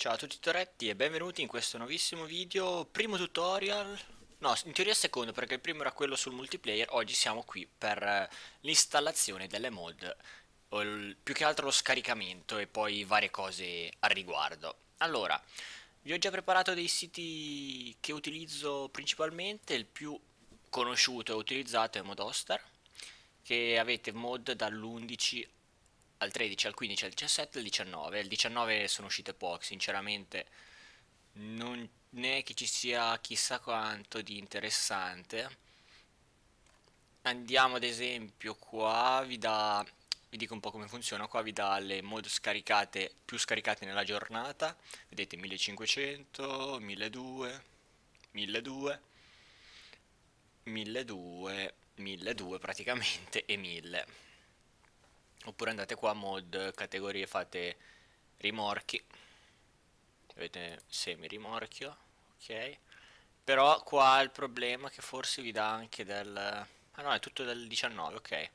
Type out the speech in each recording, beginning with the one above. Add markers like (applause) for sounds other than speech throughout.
Ciao a tutti Toretti e benvenuti in questo nuovissimo video, primo tutorial, no in teoria secondo perché il primo era quello sul multiplayer, oggi siamo qui per eh, l'installazione delle mod, più che altro lo scaricamento e poi varie cose al riguardo. Allora, vi ho già preparato dei siti che utilizzo principalmente, il più conosciuto e utilizzato è Modoster, che avete mod dall'11 al 13, al 15, al 17 al 19. Il 19 sono uscite poche, sinceramente non è che ci sia chissà quanto di interessante. Andiamo ad esempio qua, vi, da, vi dico un po' come funziona, qua vi dà le mod scaricate, più scaricate nella giornata, vedete 1500, 1200, 1200, 1200, 1200 praticamente e 1000 oppure andate qua mod categorie fate rimorchi avete semi rimorchio ok però qua il problema è che forse vi dà anche del ah no è tutto del 19 ok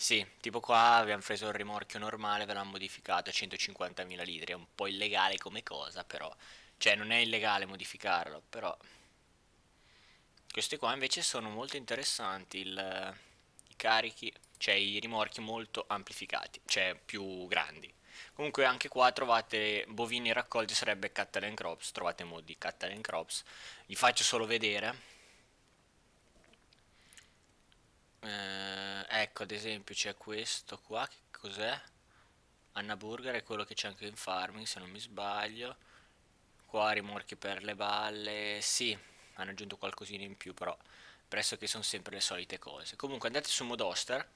sì, tipo qua abbiamo preso il rimorchio normale, ve l'hanno modificato a 150.000 litri, è un po' illegale come cosa però, cioè non è illegale modificarlo, però questi qua invece sono molto interessanti, il... i carichi cioè i rimorchi molto amplificati, cioè più grandi. Comunque anche qua trovate bovini raccolti, sarebbe cut and crops, trovate modi di and crops. Vi faccio solo vedere. Eh, ecco ad esempio c'è questo qua, che cos'è? Anna Burger è quello che c'è anche in farming se non mi sbaglio. Qua rimorchi per le balle, sì, hanno aggiunto qualcosina in più però pressoché sono sempre le solite cose. Comunque andate su Modoster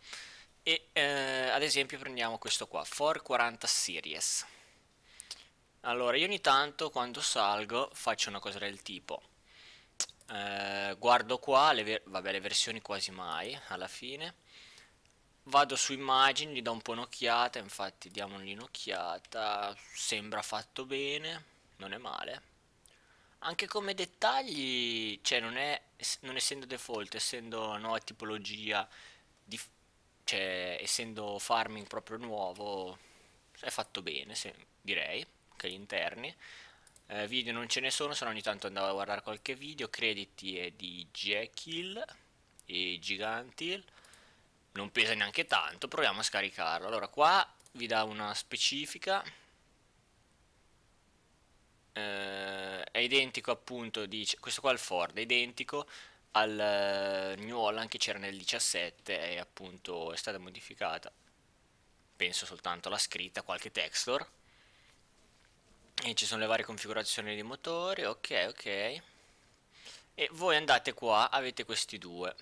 e eh, ad esempio prendiamo questo qua, 440 Series. Allora, io ogni tanto quando salgo faccio una cosa del tipo, eh, guardo qua, le vabbè le versioni quasi mai alla fine, vado su immagini, gli do un po' un'occhiata, infatti diamogli un'occhiata, sembra fatto bene, non è male anche come dettagli, cioè non, è, non essendo default, essendo nuova tipologia, di, cioè essendo farming proprio nuovo, è fatto bene, se, direi, anche gli interni. Eh, video non ce ne sono, se no ogni tanto andavo a guardare qualche video. Crediti è di Jekyll e Gigantil. Non pesa neanche tanto, proviamo a scaricarlo. Allora qua vi dà una specifica eh, è identico appunto, di, questo qua è il Ford, è identico al eh, New Holland che c'era nel 17 e appunto è stata modificata, penso soltanto alla scritta, qualche texture. E ci sono le varie configurazioni di motori, ok, ok. E voi andate qua, avete questi due.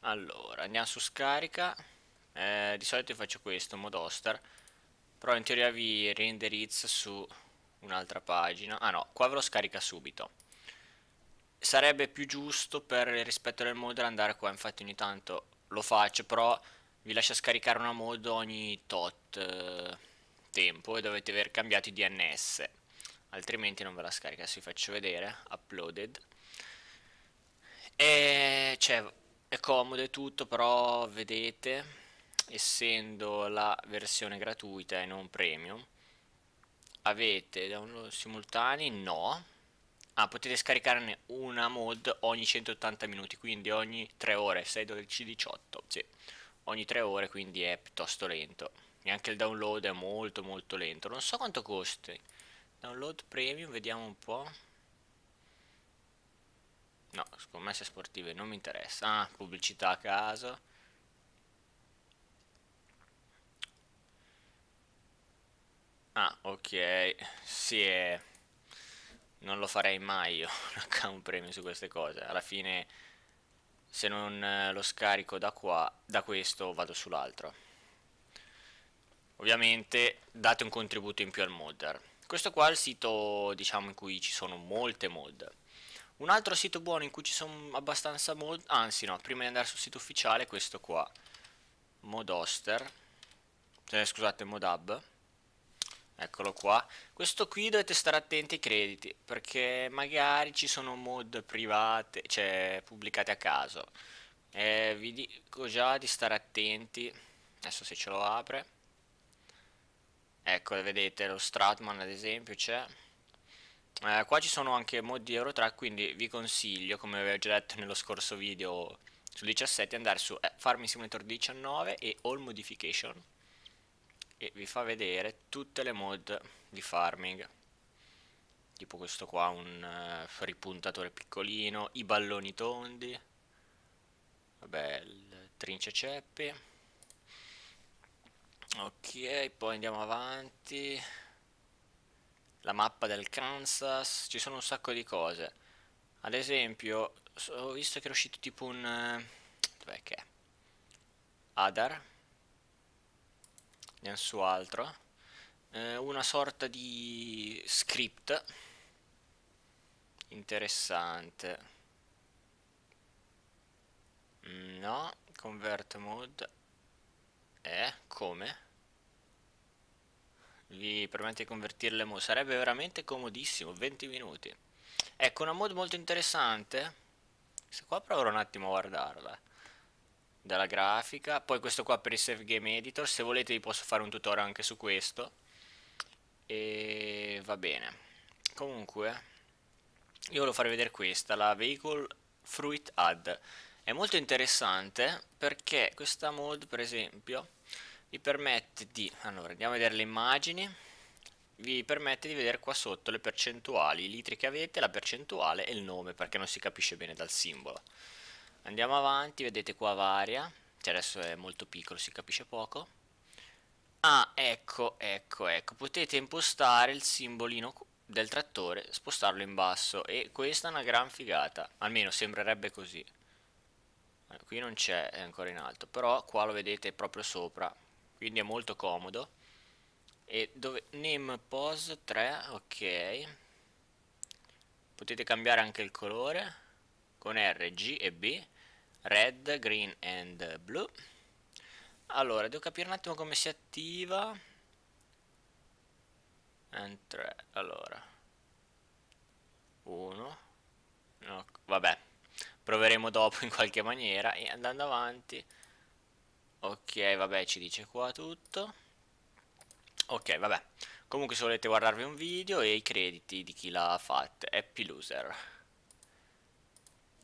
Allora, andiamo su scarica. Eh, di solito faccio questo, modoster. Però in teoria vi reindirizza su un'altra pagina. Ah no, qua ve lo scarica subito. Sarebbe più giusto per il rispetto del modder andare qua, infatti ogni tanto lo faccio, però vi lascia scaricare una mod ogni tot eh, tempo e dovete aver cambiato i DNS, altrimenti non ve la scarica. Si faccio vedere, uploaded. E cioè, è comodo e tutto, però vedete, essendo la versione gratuita e non premium, avete download simultanei? No. Ah, potete scaricarne una mod ogni 180 minuti, quindi ogni 3 ore, 6 12 18, sì. Ogni 3 ore, quindi è piuttosto lento. E anche il download è molto molto lento. Non so quanto costi. Download premium, vediamo un po'. No, scommesse sportive non mi interessa. Ah, pubblicità a caso. Ah, ok. Sì, eh. non lo farei mai io (laughs) un account premium su queste cose. Alla fine, se non eh, lo scarico da qua, da questo vado sull'altro. Ovviamente date un contributo in più al modder. Questo qua è il sito, diciamo, in cui ci sono molte mod. Un altro sito buono in cui ci sono abbastanza mod, anzi no, prima di andare sul sito ufficiale, questo qua. Modoster. Cioè, scusate, Modab, Eccolo qua. Questo qui dovete stare attenti ai crediti, perché magari ci sono mod private, cioè pubblicate a caso. Eh, vi dico già di stare attenti. Adesso se ce lo apre. Ecco, vedete, lo Stratman ad esempio c'è. Eh, qua ci sono anche mod di Eurotrack, quindi vi consiglio, come avevo già detto nello scorso video sul 17, andare su eh, Farming Simulator 19 e All Modification e vi fa vedere tutte le mod di farming tipo questo qua un uh, ripuntatore piccolino i balloni tondi vabbè il trince ceppi ok poi andiamo avanti la mappa del Kansas ci sono un sacco di cose ad esempio ho visto che è uscito tipo un eh, dov'è che è? Adar nessun altro, eh, una sorta di script interessante. Mm, no, convert mode. Eh, come? Vi permette di convertire le mode. Sarebbe veramente comodissimo, 20 minuti. Ecco, una mod molto interessante. Se qua proverò un attimo a guardarla dalla grafica. Poi questo qua per il Save Game Editor, se volete vi posso fare un tutorial anche su questo. E va bene. Comunque, io volevo farvi vedere questa, la Vehicle Fruit add È molto interessante perché questa mod, per esempio, vi permette di... Allora, andiamo a vedere le immagini. Vi permette di vedere qua sotto le percentuali, i litri che avete, la percentuale e il nome, perché non si capisce bene dal simbolo. Andiamo avanti, vedete qua varia, cioè adesso è molto piccolo, si capisce poco. Ah, ecco, ecco, ecco, potete impostare il simbolino del trattore, spostarlo in basso e questa è una gran figata, almeno sembrerebbe così. Qui non c'è, è ancora in alto, però qua lo vedete proprio sopra, quindi è molto comodo. E dove name pose 3, ok. Potete cambiare anche il colore con R, G e B, red, green and blue. Allora, devo capire un attimo come si attiva. And 3, allora. 1. No, vabbè, proveremo dopo in qualche maniera. E andando avanti. Ok, vabbè, ci dice qua tutto. Ok, vabbè. Comunque se volete guardarvi un video e i crediti di chi l'ha fatto, Happy Loser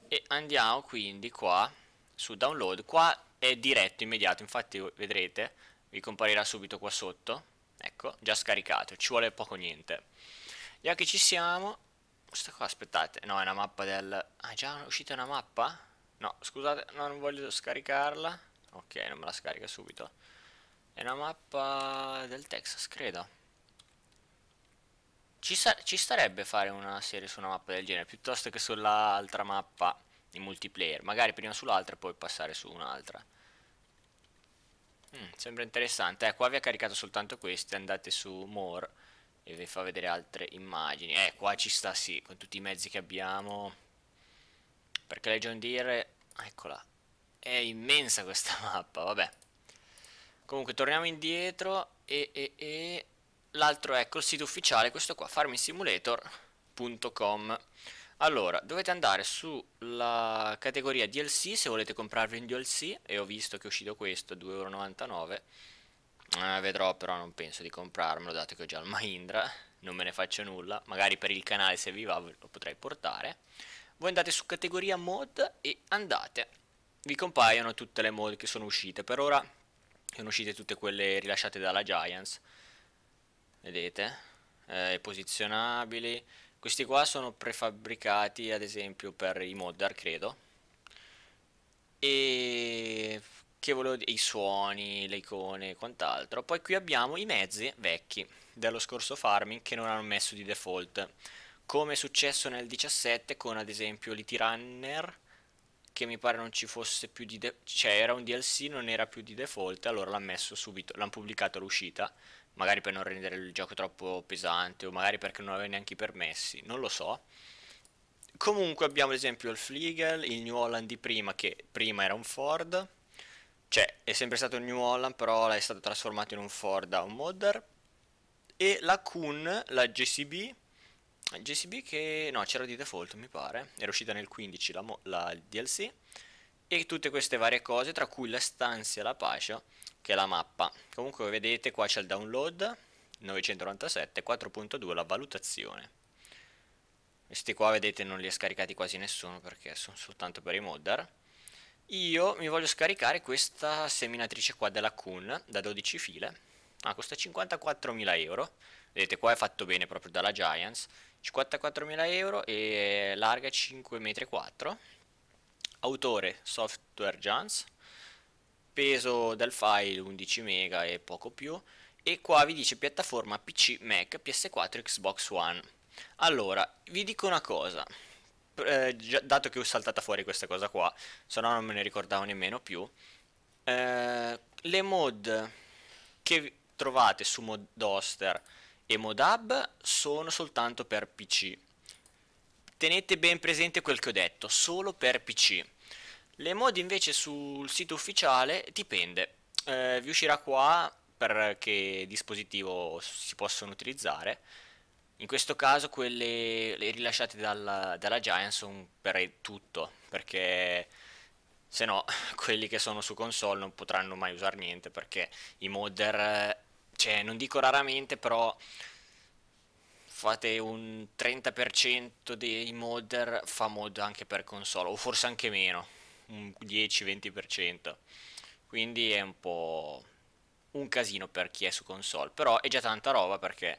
e andiamo quindi qua su download qua è diretto immediato infatti vedrete vi comparirà subito qua sotto ecco già scaricato ci vuole poco niente già che ci siamo questa qua aspettate no è una mappa del ah già è uscita una mappa no scusate no, non voglio scaricarla ok non me la scarica subito è una mappa del Texas credo ci, ci, starebbe fare una serie su una mappa del genere piuttosto che sull'altra mappa di multiplayer. Magari prima sull'altra e poi passare su un'altra. Mm, sembra interessante. Eh, qua vi ha caricato soltanto queste. Andate su More e vi fa vedere altre immagini. Eh, qua ci sta sì, con tutti i mezzi che abbiamo. Perché la John Deere, eccola, è immensa questa (laughs) mappa, vabbè. Comunque torniamo indietro e... e, e l'altro è col sito ufficiale, questo qua, farmingsimulator.com. Allora, dovete andare sulla categoria DLC se volete comprarvi un DLC e ho visto che è uscito questo, 2,99€. Eh, vedrò però non penso di comprarmelo dato che ho già il Mahindra, non me ne faccio nulla, magari per il canale se vi va lo potrei portare. Voi andate su categoria mod e andate, vi compaiono tutte le mod che sono uscite, per ora sono uscite tutte quelle rilasciate dalla Giants vedete, eh, posizionabili, questi qua sono prefabbricati ad esempio per i modder credo, e che volevo dire, i suoni, le icone e quant'altro, poi qui abbiamo i mezzi vecchi dello scorso farming che non hanno messo di default, come è successo nel 17 con ad esempio l'IT Runner che mi pare non ci fosse più di cioè era un DLC non era più di default allora l'hanno messo subito l'hanno pubblicato all'uscita magari per non rendere il gioco troppo pesante o magari perché non aveva neanche i permessi, non lo so. Comunque abbiamo ad esempio il Fliegel, il New Holland di prima, che prima era un Ford, cioè è sempre stato un New Holland, però è stato trasformato in un Ford da un modder, e la Kun, la JCB, JCB che no, c'era di default mi pare, era uscita nel 15 la, la DLC, e tutte queste varie cose, tra cui la stanza e la pascia, che è la mappa. Comunque vedete qua c'è il download 997, 4.2 la valutazione. Questi qua vedete non li ha scaricati quasi nessuno perché sono soltanto per i modder. Io mi voglio scaricare questa seminatrice qua della Kun da 12 file. Ah, costa 54.000 euro. Vedete qua è fatto bene proprio dalla Giants. 54.000 euro e larga 5,4 m. Autore Software Giants peso del file 11 mega e poco più e qua vi dice piattaforma PC, Mac, PS4, Xbox One. Allora, vi dico una cosa, eh, già, dato che ho saltata fuori questa cosa qua, se no non me ne ricordavo nemmeno più, eh, le mod che trovate su Modoster e Modab sono soltanto per PC. Tenete ben presente quel che ho detto, solo per PC. Le mod invece sul sito ufficiale dipende, eh, vi uscirà qua per che dispositivo si possono utilizzare. In questo caso quelle rilasciate dalla, dalla Giant sono per tutto, perché se no (laughs) quelli che sono su console non potranno mai usare niente, perché i modder, cioè non dico raramente, però fate un 30% dei modder fa mod anche per console, o forse anche meno un 10-20%. Quindi è un po' un casino per chi è su console, però è già tanta roba perché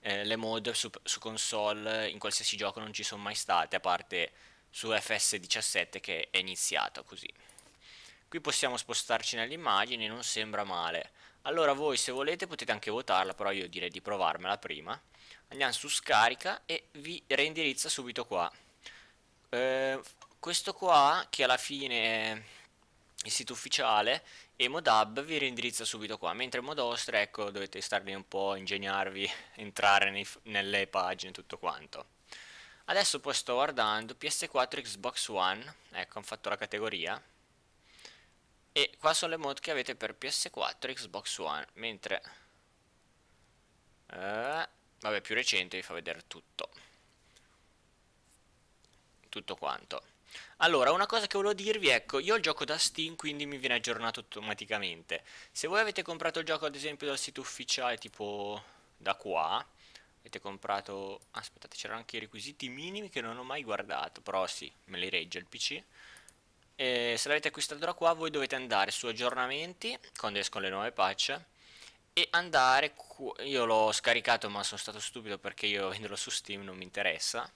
eh, le mod su, su, console in qualsiasi gioco non ci sono mai state, a parte su FS17 che è iniziato così. Qui possiamo spostarci nell'immagine, non sembra male. Allora voi se volete potete anche votarla, però io direi di provarmela prima. Andiamo su scarica e vi reindirizza subito qua. Eh, questo qua, che alla fine è il sito ufficiale, e modab vi rindirizza subito qua, mentre modostra, ecco, dovete starvi un po', ingegnarvi, (laughs) entrare nei, nelle pagine, tutto quanto. Adesso poi sto guardando PS4 Xbox One, ecco, hanno fatto la categoria, e qua sono le mod che avete per PS4 Xbox One, mentre... Eh, vabbè, più recente vi fa vedere tutto. Tutto quanto. Allora, una cosa che volevo dirvi, ecco, io ho il gioco da Steam, quindi mi viene aggiornato automaticamente. Se voi avete comprato il gioco, ad esempio, dal sito ufficiale, tipo da qua, avete comprato... Aspettate, c'erano anche i requisiti minimi che non ho mai guardato, però sì, me li regge il PC. E se l'avete acquistato da qua, voi dovete andare su aggiornamenti, quando escono le nuove patch, e andare... Io l'ho scaricato, ma sono stato stupido perché io (laughs) vendolo su Steam, non mi interessa.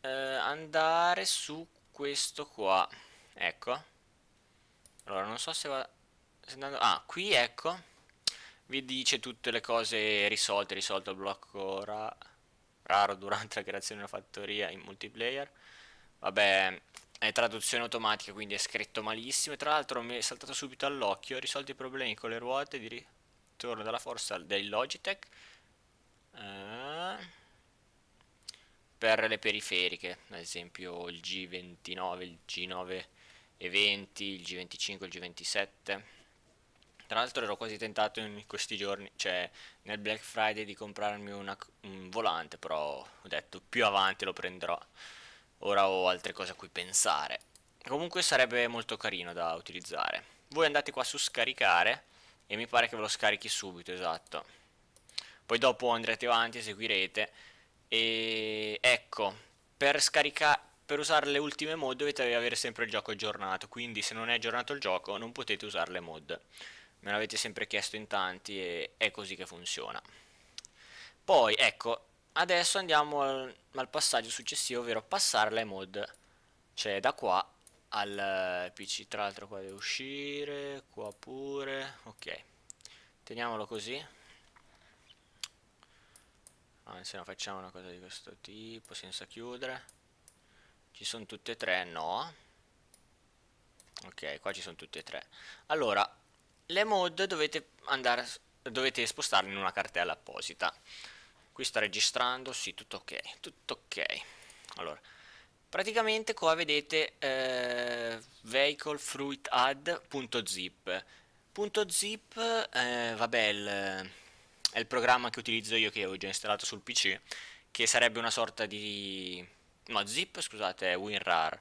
Eh, andare su questo qua ecco allora non so se va se andando, ah qui ecco vi dice tutte le cose risolte risolto il blocco ra, raro durante la creazione della fattoria in multiplayer vabbè è traduzione automatica quindi è scritto malissimo e tra l'altro mi è saltato subito all'occhio risolto i problemi con le ruote di ritorno dalla forza dei Logitech uh per le periferiche, ad esempio il G29, il G9 e 20, il G25, il G27. Tra l'altro ero quasi tentato in questi giorni, cioè nel Black Friday, di comprarmi una, un volante, però ho detto più avanti lo prenderò. Ora ho altre cose a cui pensare. Comunque sarebbe molto carino da utilizzare. Voi andate qua su scaricare e mi pare che ve lo scarichi subito, esatto. Poi dopo andrete avanti, eseguirete e ecco, per, scaricare per usare le ultime mod dovete avere sempre il gioco aggiornato, quindi se non è aggiornato il gioco non potete usare le mod. Me l'avete sempre chiesto in tanti e è così che funziona. Poi, ecco, adesso andiamo al, al passaggio successivo, ovvero passare le mod. Cioè da qua al eh, PC, tra l'altro qua deve uscire, qua pure, ok. Teniamolo così anzi ah, no facciamo una cosa di questo tipo senza chiudere ci sono tutte e tre no ok qua ci sono tutte e tre allora le mod dovete andare dovete spostarle in una cartella apposita qui sta registrando sì tutto ok tutto ok allora praticamente qua vedete eh, vehicle fruit add.zip .zip, .zip eh, vabbè il è il programma che utilizzo io che ho già installato sul PC, che sarebbe una sorta di... no, zip, scusate, WinRAR.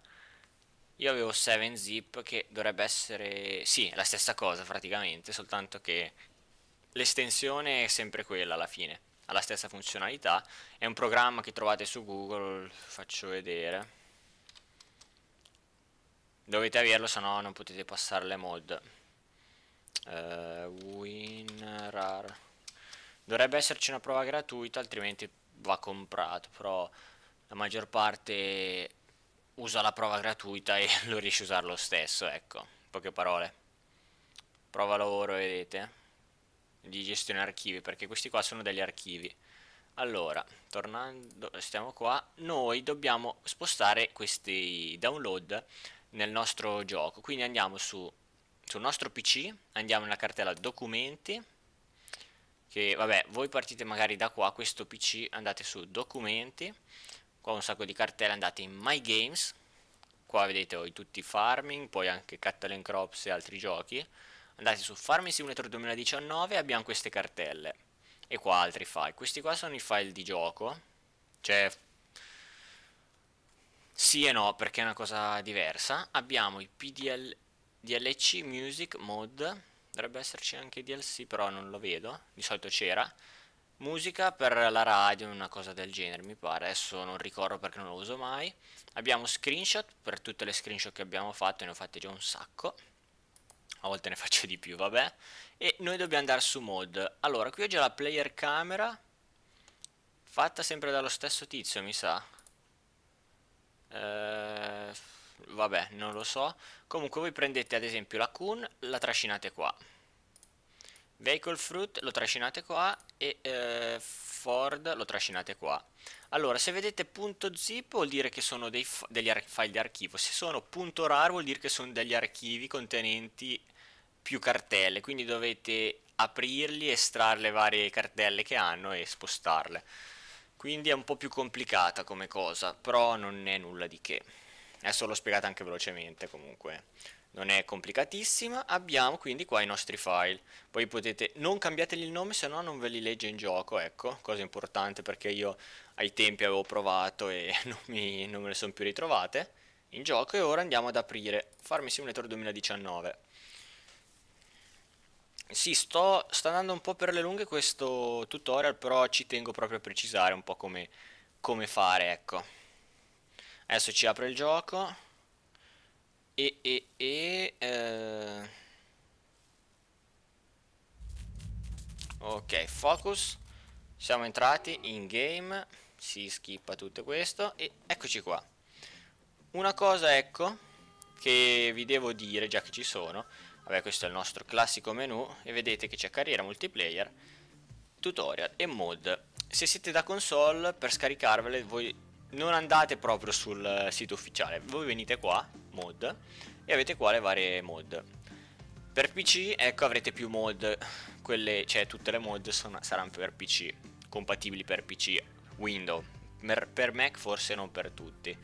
Io avevo 7zip che dovrebbe essere... sì, la stessa cosa praticamente, soltanto che l'estensione è sempre quella alla fine, ha la stessa funzionalità, è un programma che trovate su Google, faccio vedere. Dovete averlo, se no non potete passare le mod. Uh, WinRAR Dovrebbe esserci una prova gratuita, altrimenti va comprato, però la maggior parte usa la prova gratuita e (laughs) lo riesce a usare lo stesso, ecco, in poche parole. Prova lavoro, vedete? Eh, di gestione archivi, perché questi qua sono degli archivi. Allora, tornando, stiamo qua, noi dobbiamo spostare questi download nel nostro gioco, quindi andiamo su, sul nostro PC, andiamo nella cartella documenti, che vabbè voi partite magari da qua questo pc andate su documenti qua un sacco di cartelle andate in my games qua vedete ho tutti i farming poi anche cattle and crops e altri giochi andate su farming simulator 2019 abbiamo queste cartelle e qua altri file questi qua sono i file di gioco cioè sì e no perché è una cosa diversa abbiamo i pdl DLC Music mode dovrebbe esserci anche DLC però non lo vedo, di solito c'era. Musica per la radio, una cosa del genere mi pare, adesso non ricordo perché non lo uso mai. Abbiamo screenshot per tutte le screenshot che abbiamo fatto, ne ho fatte già un sacco. A volte ne (laughs) faccio di più, vabbè. E noi dobbiamo andare su mod. Allora, qui ho già la player camera, fatta sempre dallo stesso tizio mi sa. Eh vabbè, non lo so. Comunque voi prendete ad esempio la Kun, la trascinate qua. Vehicle Fruit lo trascinate qua e eh, Ford lo trascinate qua. Allora, se vedete punto .zip vuol dire che sono degli file di archivo, se sono punto .rar vuol dire che sono degli archivi contenenti più cartelle, quindi dovete aprirli, estrarre le varie cartelle che hanno e spostarle. Quindi è un po' più complicata come cosa, però non è nulla di che. Adesso l'ho spiegata anche velocemente comunque. Non è complicatissima. Abbiamo quindi qua i nostri file. Poi potete, non cambiateli il nome se no non ve li legge in gioco, ecco. Cosa importante perché io ai tempi avevo provato e (laughs) non, mi, non me le sono più ritrovate in gioco. E ora andiamo ad aprire Farm Simulator 2019. Sì, sto, sta andando un po' per le lunghe questo tutorial, però ci tengo proprio a precisare un po' come, come fare, ecco. Adesso ci apre il gioco. E, e, e... Eh... Ok, focus. Siamo entrati in game. Si skippa tutto questo. E eccoci qua. Una cosa, ecco, che vi devo dire, già che ci sono. Vabbè, questo è il nostro classico menu. E vedete che c'è carriera multiplayer, tutorial e mod. Se siete da console, per scaricarvele, voi non andate proprio sul sito ufficiale, voi venite qua, mod, e avete qua le varie mod. Per PC, ecco, avrete più mod, quelle, cioè tutte le mod sono, saranno per PC, compatibili per PC, Windows, per, per Mac forse non per tutti.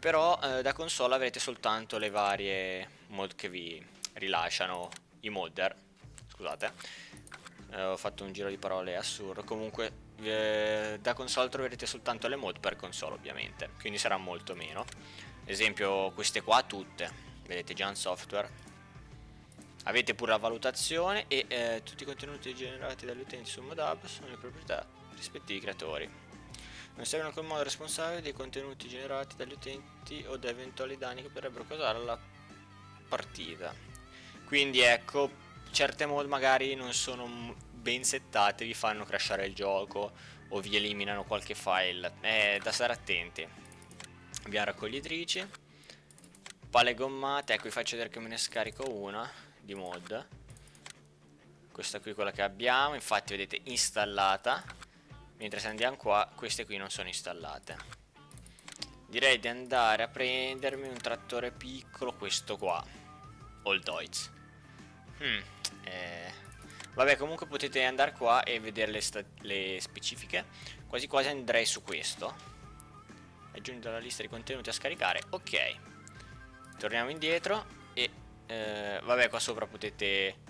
Però eh, da console avrete soltanto le varie mod che vi rilasciano i modder, scusate, eh, ho fatto un giro di parole assurdo, comunque eh, da console troverete soltanto le mod per console ovviamente, quindi sarà molto meno. esempio queste qua tutte, vedete già un Software. Avete pure la valutazione e eh, tutti i contenuti generati dagli utenti su ModHub sono le proprietà rispettivi creatori. Non servono in alcun modo responsabile dei contenuti generati dagli utenti o da eventuali danni che potrebbero causare alla partita. Quindi ecco, certe mod magari non sono ben settate vi fanno crashare il gioco o vi eliminano qualche file. È eh, da stare attenti. Via raccoglitrici. Palle gommate, ecco vi faccio vedere che me ne scarico una di mod. Questa qui è quella che abbiamo, infatti vedete installata. Mentre se andiamo qua, queste qui non sono installate. Direi di andare a prendermi un trattore piccolo, questo qua. Old Deutz. Hmm, eh, Vabbè, comunque potete andare qua e vedere le, le specifiche. Quasi quasi andrei su questo. Aggiungi alla lista di contenuti a scaricare. Ok. Torniamo indietro e... Eh, vabbè, qua sopra potete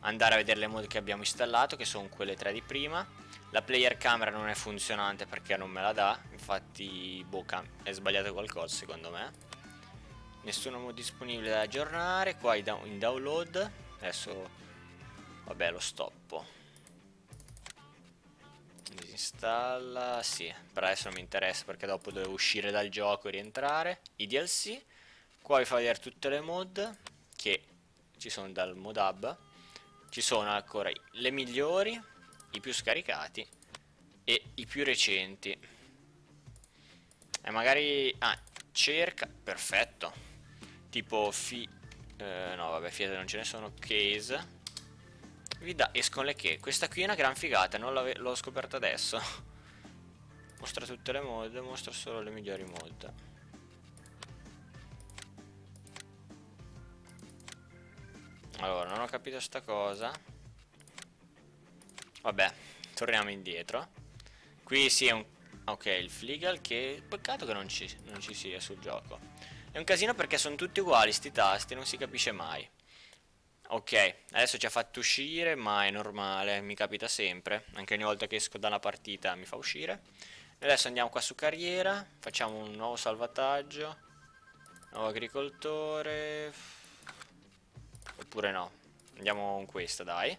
andare a vedere le mod che abbiamo installato, che sono quelle tre di prima. La player camera non è funzionante perché non me la dà. Infatti, boh, è sbagliato qualcosa secondo me. Nessuno mod disponibile da aggiornare. Qua in download. Adesso Vabbè, lo stoppo. Disinstalla, sì, per adesso non mi interessa perché dopo devo uscire dal gioco e rientrare. I DLC, qua vi fa vedere tutte le mod che ci sono dal mod hub. Ci sono ancora le migliori, i più scaricati e i più recenti. E magari... Ah, cerca... Perfetto. Tipo fi... Eh, no, vabbè, Fiat non ce ne sono. Case vi da, escono le che. Questa qui è una gran figata, non l'ho scoperta adesso. (laughs) mostra tutte le mod, mostra solo le migliori mod. Allora, non ho capito sta cosa. Vabbè, torniamo indietro. Qui si sì, è un... Ok, il Flegal che... Peccato che non ci, non ci sia sul gioco. È un casino perché sono tutti uguali sti tasti, non si capisce mai. Ok, adesso ci ha fatto uscire, ma è normale, mi capita sempre. Anche ogni volta che esco da una partita mi fa uscire. Adesso andiamo qua su carriera, facciamo un nuovo salvataggio. Nuovo agricoltore. Oppure no, andiamo con questa dai.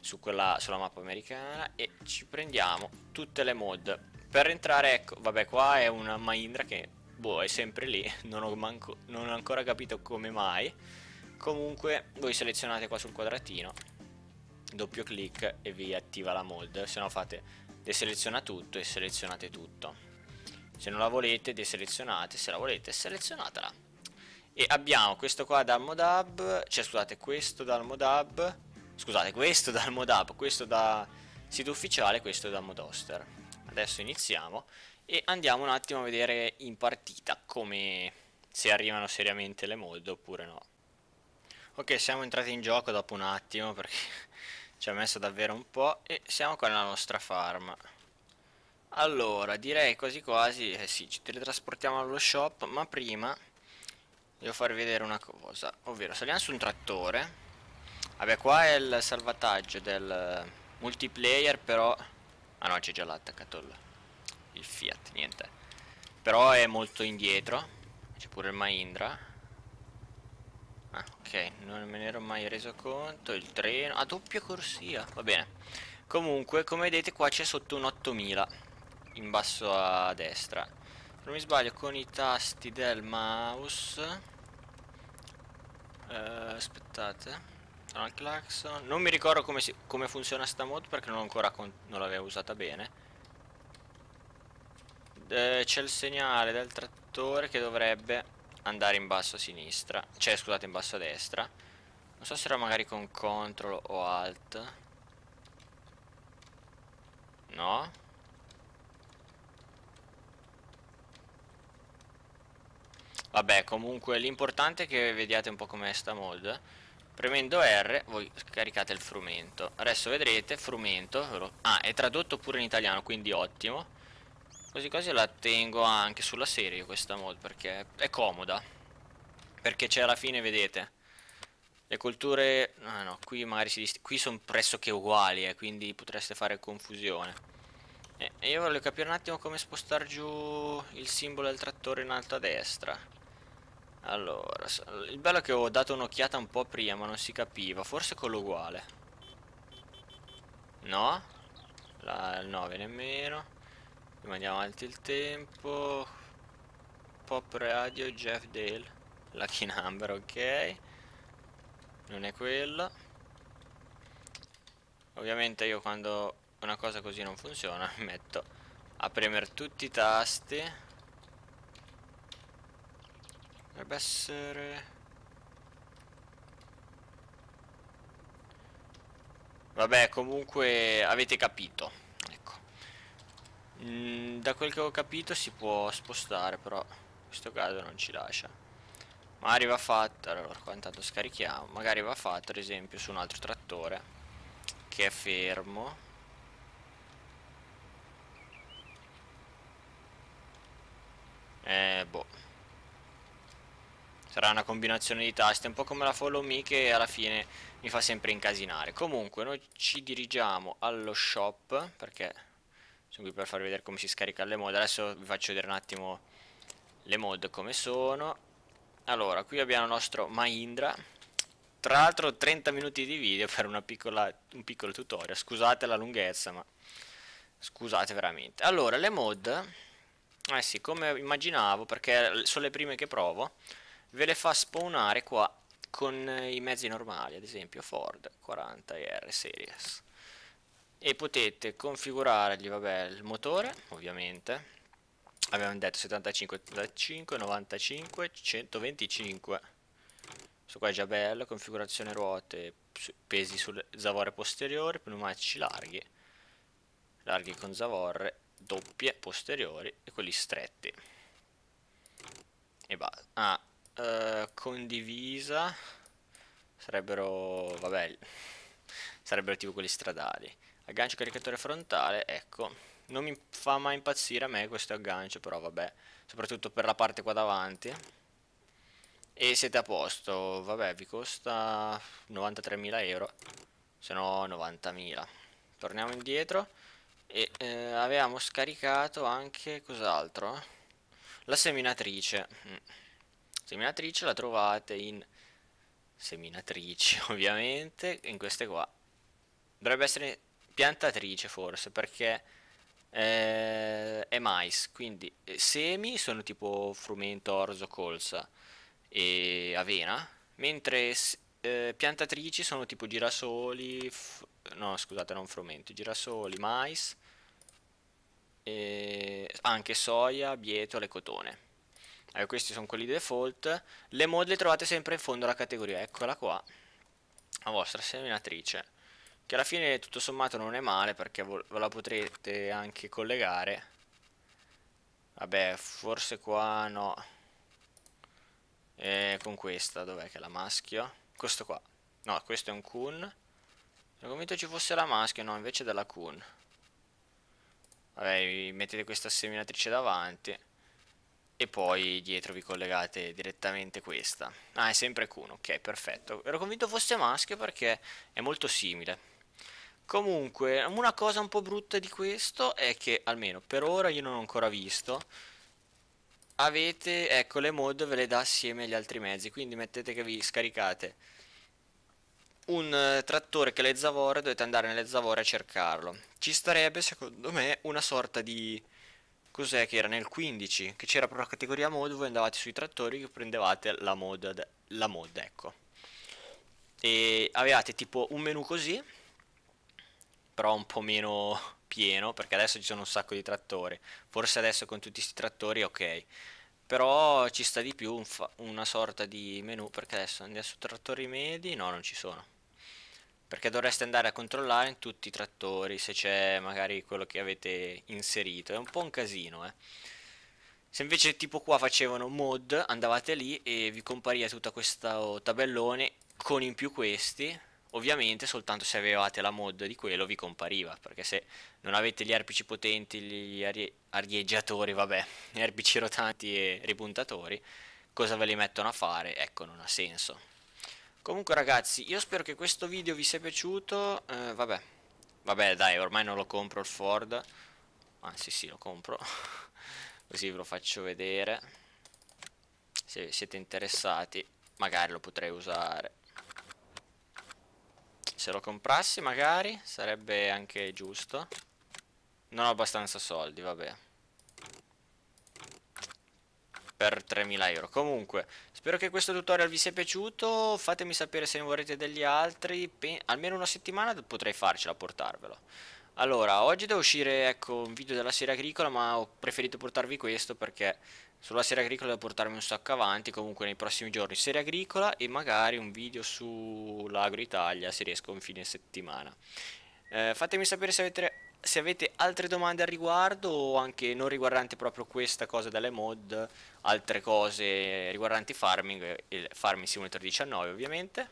Su quella, sulla mappa americana e ci prendiamo tutte le mod. Per entrare, ecco, vabbè qua è una Mahindra che, boh, è sempre lì. (laughs) non ho, manco, non ho ancora capito come mai. Comunque voi selezionate qua sul quadratino, doppio clic e vi attiva la mold, se no fate deseleziona tutto e selezionate tutto. Se non la volete deselezionate, se la volete selezionatela. E abbiamo questo qua dal modab, cioè scusate questo dal modab, scusate questo dal modab, questo da sito ufficiale, questo da modoster. Adesso iniziamo e andiamo un attimo a vedere in partita come se arrivano seriamente le mold oppure no. Ok, siamo entrati in gioco dopo un attimo perché (laughs) ci ha messo davvero un po' e siamo qua nella nostra farm. Allora, direi quasi quasi, eh sì, ci teletrasportiamo allo shop, ma prima devo farvi vedere una cosa, ovvero saliamo su un trattore. Vabbè, qua è il salvataggio del multiplayer, però... Ah no, c'è già l'attaccato il... il Fiat, niente. Però è molto indietro, c'è pure il Mahindra ok, non me ne ero mai reso conto. Il treno a doppia corsia, va bene. Comunque, come vedete, qua c'è sotto un 8000 in basso a destra. Se non mi sbaglio, con i tasti del mouse. Eh, aspettate. Non mi ricordo come, si, come, funziona sta mod perché non, non l'avevo usata bene. Eh, c'è il segnale del trattore che dovrebbe andare in basso a sinistra Cioè scusate in basso a destra Non so se era magari con CTRL o ALT No Vabbè comunque l'importante è che vediate un po' com'è sta mod Premendo R voi scaricate il frumento Adesso vedrete frumento Ah è tradotto pure in italiano quindi ottimo Quasi quasi la tengo anche sulla serie questa mod perché è comoda. Perché c'è alla fine, vedete, le colture... Ah no, qui magari si Qui sono pressoché uguali, eh, quindi potreste fare confusione. E eh, io voglio capire un attimo come spostare giù il simbolo del trattore in alto a destra. Allora, il bello è che ho dato un'occhiata un po' prima, ma non si capiva. Forse con l'uguale. No? La, il 9 nemmeno. Rimaniamo avanti il tempo. Pop radio Jeff Dale. Lucky number, ok. Non è quello. Ovviamente io quando una cosa così non funziona (laughs) metto a premere tutti i tasti. Dovrebbe essere... Vabbè, comunque avete capito. Mm, da quel che ho capito si può spostare, però in questo caso non ci lascia. Magari va fatto, allora qua intanto scarichiamo, magari va fatto ad esempio su un altro trattore che è fermo. Eh, boh. Sarà una combinazione di tasti, un po' come la Follow Me che alla fine mi fa sempre incasinare. Comunque noi ci dirigiamo allo shop perché sono qui per farvi vedere come si scarica le mod adesso vi faccio vedere un attimo le mod come sono allora qui abbiamo il nostro Mahindra tra l'altro 30 minuti di video per piccola, un piccolo tutorial scusate la lunghezza ma scusate veramente allora le mod eh sì come immaginavo perché sono le prime che provo ve le fa spawnare qua con i mezzi normali ad esempio Ford 40R Series e potete configurargli vabbè, il motore ovviamente abbiamo detto 75 85 95 125 questo qua è già bello configurazione ruote pesi sul zavore posteriore pneumatici larghi larghi con zavorre doppie posteriori e quelli stretti e basta ah, eh, condivisa sarebbero vabbè sarebbero tipo quelli stradali Aggancio caricatore frontale, ecco. Non mi fa mai impazzire a me questo aggancio, però vabbè. Soprattutto per la parte qua davanti. E siete a posto. Vabbè, vi costa 93.000 euro. Se no 90.000. Torniamo indietro. E eh, avevamo scaricato anche cos'altro? La seminatrice. Mm. Seminatrice la trovate in seminatrice, (laughs) ovviamente, in queste qua. Dovrebbe essere piantatrice forse, perché eh, è mais, quindi eh, semi sono tipo frumento, orzo, colza e avena, mentre eh, piantatrici sono tipo girasoli, no scusate non frumento, girasoli, mais, e anche soia, bietole, cotone. Allora, ecco, questi sono quelli default. Le mod le trovate sempre in fondo alla categoria, eccola qua, la vostra seminatrice. Che alla fine tutto sommato non è male perché ve la potrete anche collegare. Vabbè, forse qua no. E con questa, dov'è che è la maschio? Questo qua. No, questo è un Kun. Sono convinto ci fosse la maschio, no, invece della Kun. Vabbè, mettete questa seminatrice davanti. E poi dietro vi collegate direttamente questa. Ah, è sempre Kun, ok, perfetto. Ero convinto fosse maschio perché è molto simile. Comunque, una cosa un po' brutta di questo è che, almeno per ora, io non ho ancora visto, avete, ecco, le mod ve le dà assieme agli altri mezzi, quindi mettete che vi scaricate un eh, trattore che le zavore, dovete andare nelle zavore a cercarlo. Ci starebbe, secondo me, una sorta di... Cos'è che era nel 15? Che c'era proprio la categoria mod, voi andavate sui trattori e prendevate la mod, la mod, ecco. E avevate tipo un menu così, però un po' meno (laughs) pieno, perché adesso ci sono un sacco di trattori. Forse adesso con tutti questi trattori ok. Però ci sta di più un una sorta di menu, perché adesso andiamo su trattori medi, no non ci sono. Perché dovreste andare a controllare in tutti i trattori se c'è magari quello che avete inserito. È un po' un casino, eh. Se invece tipo qua facevano mod, andavate lì e vi compariva tutto questo tabellone con in più questi Ovviamente soltanto se avevate la mod di quello vi compariva, perché se non avete gli arpici potenti, gli arie arieggiatori, vabbè, gli arpici rotanti e ripuntatori, cosa ve li mettono a fare? Ecco, non ha senso. Comunque ragazzi, io spero che questo video vi sia piaciuto, eh, vabbè, vabbè dai, ormai non lo compro il Ford, anzi sì, lo compro, (laughs) così ve lo faccio vedere, se siete interessati magari lo potrei usare. Se lo comprassi magari sarebbe anche giusto. Non ho abbastanza soldi, vabbè. Per 3.000 euro. Comunque, spero che questo tutorial vi sia piaciuto. Fatemi sapere se ne vorrete degli altri. almeno una settimana potrei farcela portarvelo. Allora, oggi devo uscire ecco, un video della serie agricola, ma ho preferito portarvi questo perché sulla serie agricola devo portarmi un sacco avanti, comunque nei prossimi giorni serie agricola e magari un video sull'Agro Italia se riesco in fine settimana. Eh, fatemi sapere se avete, se avete altre domande al riguardo o anche non riguardanti proprio questa cosa delle mod, altre cose riguardanti farming, il eh, Farming Simulator 19 ovviamente.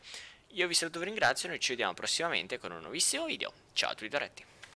Io vi saluto e vi ringrazio, noi ci vediamo prossimamente con un nuovissimo video. Ciao a tutti diretti!